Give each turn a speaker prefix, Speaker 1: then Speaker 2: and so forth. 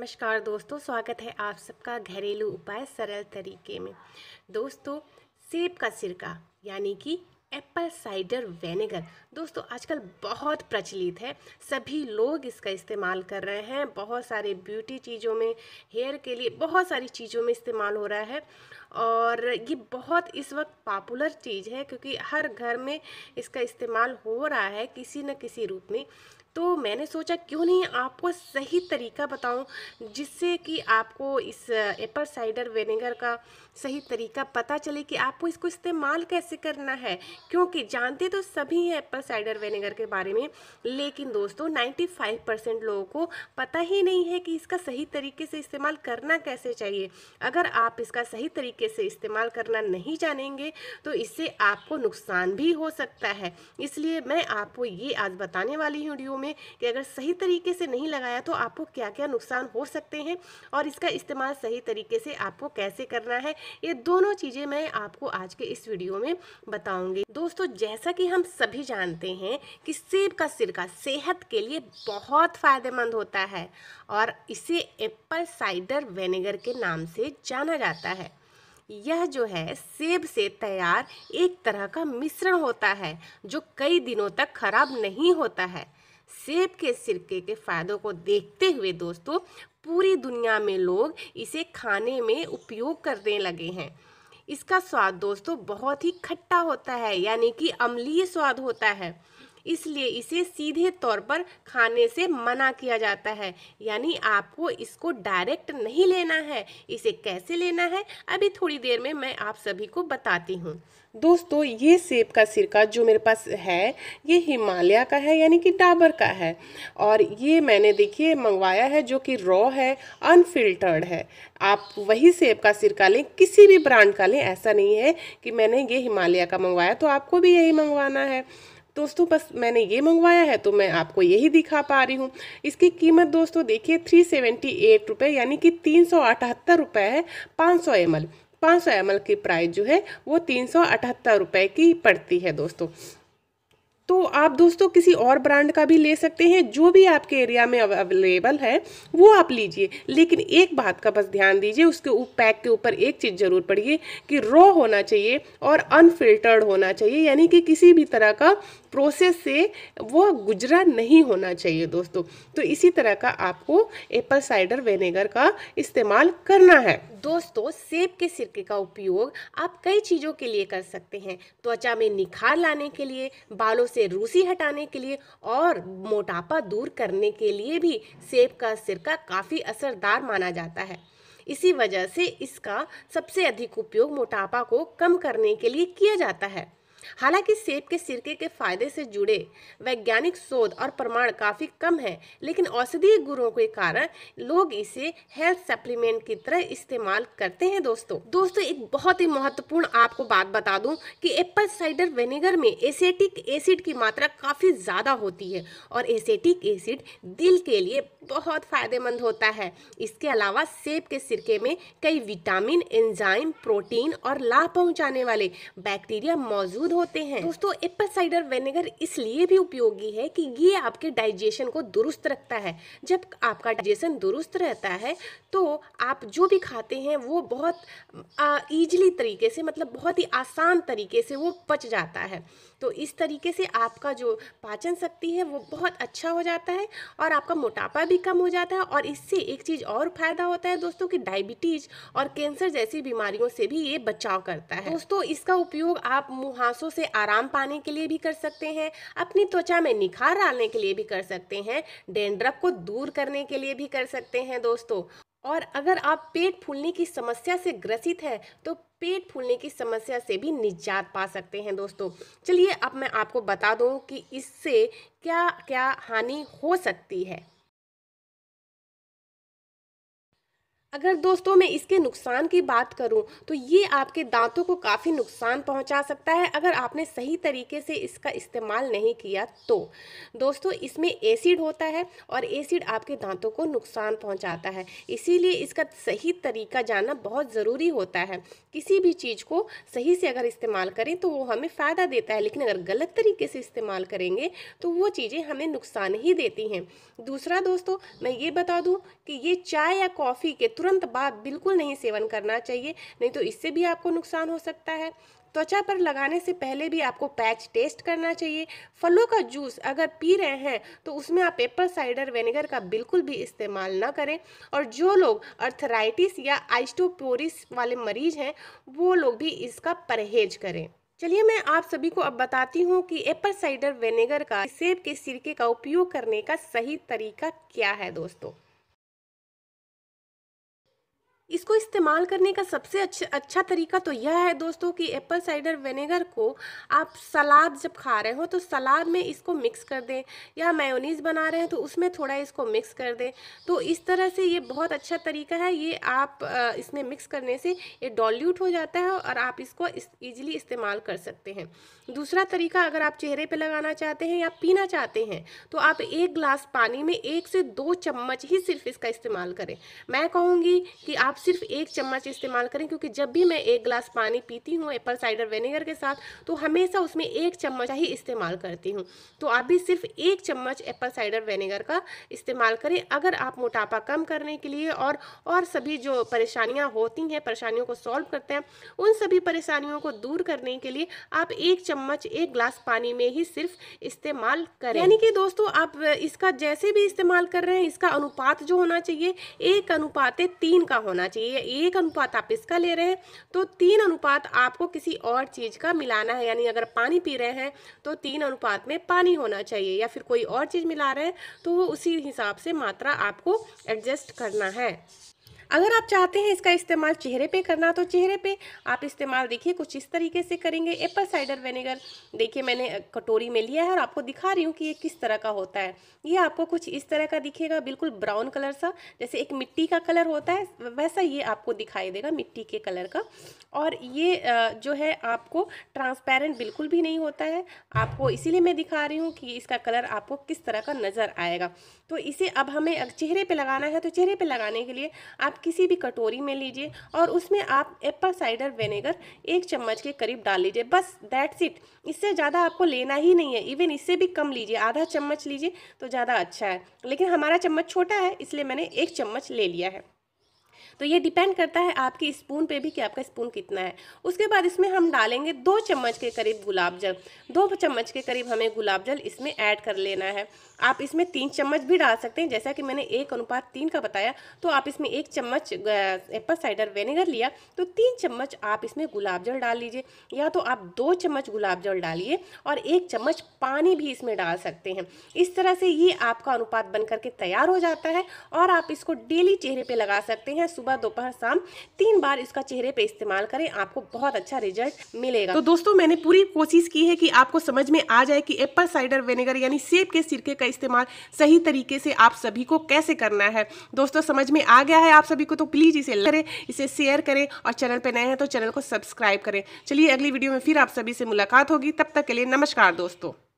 Speaker 1: नमस्कार दोस्तों स्वागत है आप सबका घरेलू उपाय सरल तरीके में दोस्तों सेब का सिरका यानी कि एप्पल साइडर वेनेगर दोस्तों आजकल बहुत प्रचलित है सभी लोग इसका इस्तेमाल कर रहे हैं बहुत सारे ब्यूटी चीज़ों में हेयर के लिए बहुत सारी चीज़ों में इस्तेमाल हो रहा है और ये बहुत इस वक्त पॉपुलर चीज़ है क्योंकि हर घर में इसका इस्तेमाल हो रहा है किसी न किसी रूप में तो मैंने सोचा क्यों नहीं आपको सही तरीका बताऊं जिससे कि आपको इस एप्पल साइडर विनेगर का सही तरीका पता चले कि आपको इसको इस्तेमाल कैसे करना है क्योंकि जानते तो सभी हैं एप्पल साइडर विनेगर के बारे में लेकिन दोस्तों 95 परसेंट लोगों को पता ही नहीं है कि इसका सही तरीके से इस्तेमाल करना कैसे चाहिए अगर आप इसका सही तरीके तरीके से इस्तेमाल करना नहीं जानेंगे तो इससे आपको नुकसान भी हो सकता है इसलिए मैं आपको ये आज बताने वाली हूँ वीडियो में कि अगर सही तरीके से नहीं लगाया तो आपको क्या क्या नुकसान हो सकते हैं और इसका इस्तेमाल सही तरीके से आपको कैसे करना है ये दोनों चीज़ें मैं आपको आज के इस वीडियो में बताऊँगी दोस्तों जैसा कि हम सभी जानते हैं कि सेब का सिरका सेहत के लिए बहुत फ़ायदेमंद होता है और इसे एप्पल साइडर विनेगर के नाम से जाना जाता है यह जो है सेब से तैयार एक तरह का मिश्रण होता है जो कई दिनों तक खराब नहीं होता है सेब के सिरके के फायदों को देखते हुए दोस्तों पूरी दुनिया में लोग इसे खाने में उपयोग करने लगे हैं इसका स्वाद दोस्तों बहुत ही खट्टा होता है यानी कि अम्लीय स्वाद होता है इसलिए इसे सीधे तौर पर खाने से मना किया जाता है यानी आपको इसको डायरेक्ट नहीं लेना है इसे कैसे लेना है अभी थोड़ी देर में मैं आप सभी को बताती हूँ दोस्तों ये सेब का सिरका जो मेरे पास है ये हिमालय का है यानी कि डाबर का है और ये मैंने देखिए मंगवाया है जो कि रॉ है अनफिल्टर्ड है आप वही सेब का सिरका लें किसी भी ब्रांड का लें ऐसा नहीं है कि मैंने ये हिमालय का मंगवाया तो आपको भी यही मंगवाना है दोस्तों बस मैंने ये मंगवाया है तो मैं आपको यही दिखा पा रही हूँ इसकी कीमत दोस्तों देखिए थ्री सेवेंटी एट रुपये यानी कि तीन सौ अठहत्तर रुपये है पाँच सौ एम एल पाँच सौ एम एल की प्राइस जो है वो तीन सौ अठहत्तर रुपये की पड़ती है दोस्तों तो आप दोस्तों किसी और ब्रांड का भी ले सकते हैं जो भी आपके एरिया में अवेलेबल है वो आप लीजिए लेकिन एक बात का बस ध्यान दीजिए उसके पैक के ऊपर एक चीज़ ज़रूर पढ़िए कि रॉ होना चाहिए और अनफिल्टर्ड होना चाहिए यानी कि किसी भी तरह का प्रोसेस से वो गुजरा नहीं होना चाहिए दोस्तों तो इसी तरह का आपको एप्पल साइडर वेनेगर का इस्तेमाल करना है दोस्तों सेब के सिरके का उपयोग आप कई चीज़ों के लिए कर सकते हैं त्वचा में निखार लाने के लिए बालों से रूसी हटाने के लिए और मोटापा दूर करने के लिए भी सेब का सिरका काफ़ी असरदार माना जाता है इसी वजह से इसका सबसे अधिक उपयोग मोटापा को कम करने के लिए किया जाता है हालांकि सेब के सिरके के फायदे से जुड़े वैज्ञानिक शोध और प्रमाण काफ़ी कम है लेकिन औषधीय गुणों के कारण लोग इसे हेल्थ सप्लीमेंट की तरह इस्तेमाल करते हैं दोस्तों दोस्तों एक बहुत ही महत्वपूर्ण आपको बात बता दूं कि एप्पल साइडर विनेगर में एसेटिक एसिड की मात्रा काफ़ी ज़्यादा होती है और एसेटिक एसिड दिल के लिए बहुत फायदेमंद होता है इसके अलावा सेब के सिरके में कई विटामिन एंजाइम प्रोटीन और लाभ पहुंचाने वाले बैक्टीरिया मौजूद मौजूद होते हैं दोस्तों एप्पल साइडर विनेगर इसलिए भी उपयोगी है कि ये आपके डाइजेशन को दुरुस्त रखता है जब आपका डाइजेशन दुरुस्त रहता है तो आप जो भी खाते हैं वो बहुत ईजली तरीके से मतलब बहुत ही आसान तरीके से वो पच जाता है तो इस तरीके से आपका जो पाचन शक्ति है वो बहुत अच्छा हो जाता है और आपका मोटापा भी कम हो जाता है और इससे एक चीज़ और फ़ायदा होता है दोस्तों कि डायबिटीज़ और कैंसर जैसी बीमारियों से भी ये बचाव करता है दोस्तों इसका उपयोग आप मुहासों से आराम पाने के लिए भी कर सकते हैं अपनी त्वचा में निखार डालने के लिए भी कर सकते हैं डेंड्रफ को दूर करने के लिए भी कर सकते हैं दोस्तों और अगर आप पेट फूलने की समस्या से ग्रसित हैं तो पेट फूलने की समस्या से भी निजात पा सकते हैं दोस्तों चलिए अब मैं आपको बता दूं कि इससे क्या क्या हानि हो सकती है अगर दोस्तों मैं इसके नुकसान की बात करूं तो ये आपके दांतों को काफ़ी नुकसान पहुंचा सकता है अगर आपने सही तरीके से इसका इस्तेमाल नहीं किया तो दोस्तों इसमें एसिड होता है और एसिड आपके दांतों को नुकसान पहुंचाता है इसीलिए इसका सही तरीका जानना बहुत ज़रूरी होता है किसी भी चीज़ को सही से अगर इस्तेमाल करें तो वो हमें फ़ायदा देता है लेकिन अगर गलत तरीके से इस्तेमाल करेंगे तो वो चीज़ें हमें नुकसान ही देती हैं दूसरा दोस्तों मैं ये बता दूँ कि ये चाय या कॉफ़ी के तुरंत बाद बिल्कुल नहीं सेवन करना चाहिए नहीं तो इससे भी आपको नुकसान हो सकता है त्वचा पर लगाने से पहले भी आपको पैच टेस्ट करना चाहिए फलों का जूस अगर पी रहे हैं तो उसमें आप पेपर साइडर वेनेगर का बिल्कुल भी इस्तेमाल ना करें और जो लोग अर्थराइटिस या आइस्टोपोरिस वाले मरीज हैं वो लोग भी इसका परहेज करें चलिए मैं आप सभी को अब बताती हूँ कि एप्पल साइडर वेनेगर का सेब के सिरके का उपयोग करने का सही तरीका क्या है दोस्तों इसको इस्तेमाल करने का सबसे अच्छा अच्छा तरीका तो यह है दोस्तों कि एप्पल साइडर विनेगर को आप सलाद जब खा रहे हो तो सलाद में इसको मिक्स कर दें या मेयोनीज बना रहे हैं तो उसमें थोड़ा इसको मिक्स कर दें तो इस तरह से ये बहुत अच्छा तरीका है ये आप इसमें मिक्स करने से ये डॉल्यूट हो जाता है और आप इसको ईजिली इस, इस्तेमाल कर सकते हैं दूसरा तरीका अगर आप चेहरे पर लगाना चाहते हैं या पीना चाहते हैं तो आप एक ग्लास पानी में एक से दो चम्मच ही सिर्फ इसका इस्तेमाल करें मैं कहूँगी कि आप सिर्फ एक चम्मच इस्तेमाल करें क्योंकि जब भी मैं एक ग्लास पानी पीती हूँ एप्पल साइडर विनेगर के साथ तो हमेशा उसमें एक चम्मच ही इस्तेमाल करती हूँ तो आप भी सिर्फ एक चम्मच एप्पल साइडर विनेगर का इस्तेमाल करें अगर आप मोटापा कम करने के लिए और और सभी जो परेशानियाँ होती हैं परेशानियों को सॉल्व करते हैं उन सभी परेशानियों को दूर करने के लिए आप एक चम्मच एक ग्लास पानी में ही सिर्फ इस्तेमाल करें यानी कि दोस्तों आप इसका जैसे भी इस्तेमाल कर रहे हैं इसका अनुपात जो होना चाहिए एक अनुपात तीन का होना चाहिए एक अनुपात आप इसका ले रहे हैं तो तीन अनुपात आपको किसी और चीज़ का मिलाना है यानी अगर पानी पी रहे हैं तो तीन अनुपात में पानी होना चाहिए या फिर कोई और चीज़ मिला रहे हैं तो वो उसी हिसाब से मात्रा आपको एडजस्ट करना है अगर आप चाहते हैं इसका इस्तेमाल चेहरे पे करना तो चेहरे पे आप इस्तेमाल देखिए कुछ इस तरीके से करेंगे एप्पल साइडर विनेगर देखिए मैंने कटोरी में लिया है और आपको दिखा रही हूँ कि ये किस तरह का होता है ये आपको कुछ इस तरह का दिखेगा बिल्कुल ब्राउन कलर सा जैसे एक मिट्टी का कलर होता है वैसा ये आपको दिखाई देगा मिट्टी के कलर का और ये जो है आपको ट्रांसपेरेंट बिल्कुल भी नहीं होता है आपको इसीलिए मैं दिखा रही हूँ कि इसका कलर आपको किस तरह का नज़र आएगा तो इसे अब हमें चेहरे पे लगाना है तो चेहरे पे लगाने के लिए आप किसी भी कटोरी में लीजिए और उसमें आप एप्पल साइडर विनेगर एक चम्मच के करीब डाल लीजिए बस दैट्स इट इससे ज़्यादा आपको लेना ही नहीं है इवन इससे भी कम लीजिए आधा चम्मच लीजिए तो ज़्यादा अच्छा है लेकिन हमारा चम्मच छोटा है इसलिए मैंने एक चम्मच ले लिया है तो ये डिपेंड करता है आपके स्पून पे भी कि आपका स्पून कितना है उसके बाद इसमें हम डालेंगे दो चम्मच के करीब गुलाब जल दो चम्मच के करीब हमें गुलाब जल इसमें ऐड कर लेना है आप इसमें तीन चम्मच भी डाल सकते हैं जैसा कि मैंने एक अनुपात तीन का बताया तो आप इसमें एक चम्मच एप्पल साइडर विनेगर लिया तो तीन चम्मच आप इसमें गुलाब जल डाल लीजिए या तो आप दो चम्मच गुलाब जल डालिए और एक चम्मच पानी भी इसमें डाल सकते हैं इस तरह से ये आपका अनुपात बन करके तैयार हो जाता है और आप इसको डेली चेहरे पर लगा सकते हैं सुबह सुबह दोपहर शाम तीन बार इसका चेहरे पे इस्तेमाल करें आपको बहुत अच्छा रिजल्ट मिलेगा तो दोस्तों मैंने पूरी कोशिश की है कि आपको समझ में आ जाए कि एप्पल साइडर विनेगर यानी सेब के सिरके का इस्तेमाल सही तरीके से आप सभी को कैसे करना है दोस्तों समझ में आ गया है आप सभी को तो प्लीज इसे करें इसे शेयर करें और चैनल पर नए हैं तो चैनल को सब्सक्राइब करें चलिए अगली वीडियो में फिर आप सभी से मुलाकात होगी तब तक के लिए नमस्कार दोस्तों